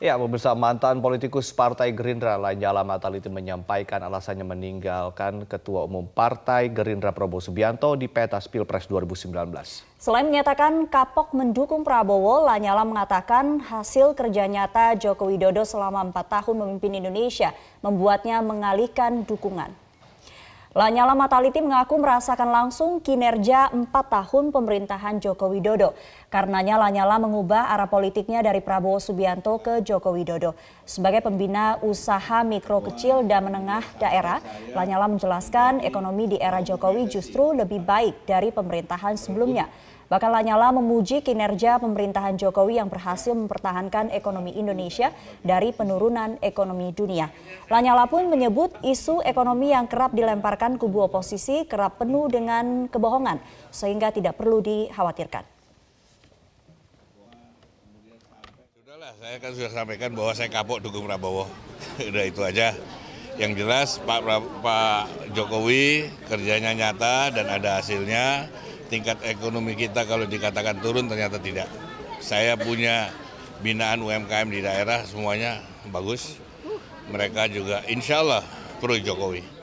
Ya, pemirsa mantan politikus Partai Gerindra Lanyala Mataliti menyampaikan alasannya meninggalkan Ketua Umum Partai Gerindra Prabowo Subianto di petas Pilpres 2019. Selain menyatakan kapok mendukung Prabowo, Lanyala mengatakan hasil kerja nyata Joko Widodo selama empat tahun memimpin Indonesia membuatnya mengalihkan dukungan. Lanyala Mataliti mengaku merasakan langsung kinerja empat tahun pemerintahan Joko Widodo. Karenanya Lanyala mengubah arah politiknya dari Prabowo Subianto ke Joko Widodo. Sebagai pembina usaha mikro kecil dan menengah daerah, Lanyala menjelaskan ekonomi di era Jokowi justru lebih baik dari pemerintahan sebelumnya. Bakal Lanyala memuji kinerja pemerintahan Jokowi yang berhasil mempertahankan ekonomi Indonesia dari penurunan ekonomi dunia. Lanyala pun menyebut isu ekonomi yang kerap dilemparkan kubu oposisi kerap penuh dengan kebohongan sehingga tidak perlu dikhawatirkan. Sudahlah, saya kan sudah sampaikan bahwa saya kapok dukung Prabowo. Udah itu aja yang jelas Pak, Pak Jokowi kerjanya nyata dan ada hasilnya. Tingkat ekonomi kita kalau dikatakan turun ternyata tidak. Saya punya binaan UMKM di daerah semuanya bagus. Mereka juga insya Allah pro Jokowi.